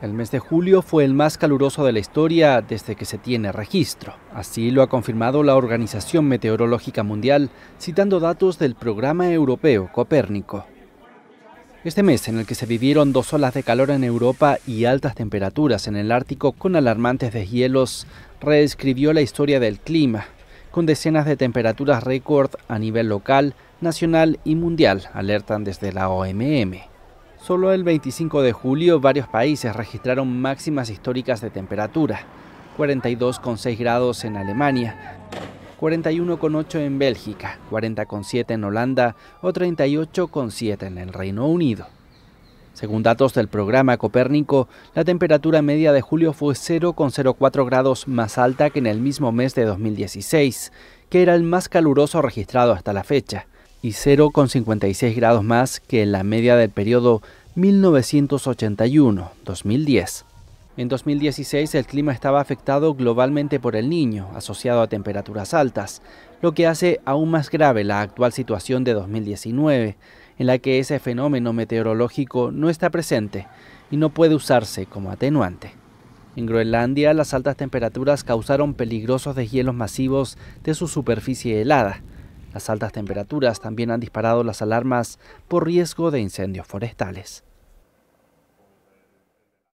El mes de julio fue el más caluroso de la historia desde que se tiene registro. Así lo ha confirmado la Organización Meteorológica Mundial, citando datos del programa europeo Copérnico. Este mes, en el que se vivieron dos olas de calor en Europa y altas temperaturas en el Ártico con alarmantes deshielos, reescribió la historia del clima, con decenas de temperaturas récord a nivel local, nacional y mundial, alertan desde la OMM. Solo el 25 de julio varios países registraron máximas históricas de temperatura, 42,6 grados en Alemania, 41,8 en Bélgica, 40,7 en Holanda o 38,7 en el Reino Unido. Según datos del programa Copérnico, la temperatura media de julio fue 0,04 grados más alta que en el mismo mes de 2016, que era el más caluroso registrado hasta la fecha y 0,56 grados más que en la media del periodo 1981-2010. En 2016 el clima estaba afectado globalmente por el niño, asociado a temperaturas altas, lo que hace aún más grave la actual situación de 2019, en la que ese fenómeno meteorológico no está presente y no puede usarse como atenuante. En Groenlandia las altas temperaturas causaron peligrosos deshielos masivos de su superficie helada, las altas temperaturas también han disparado las alarmas por riesgo de incendios forestales.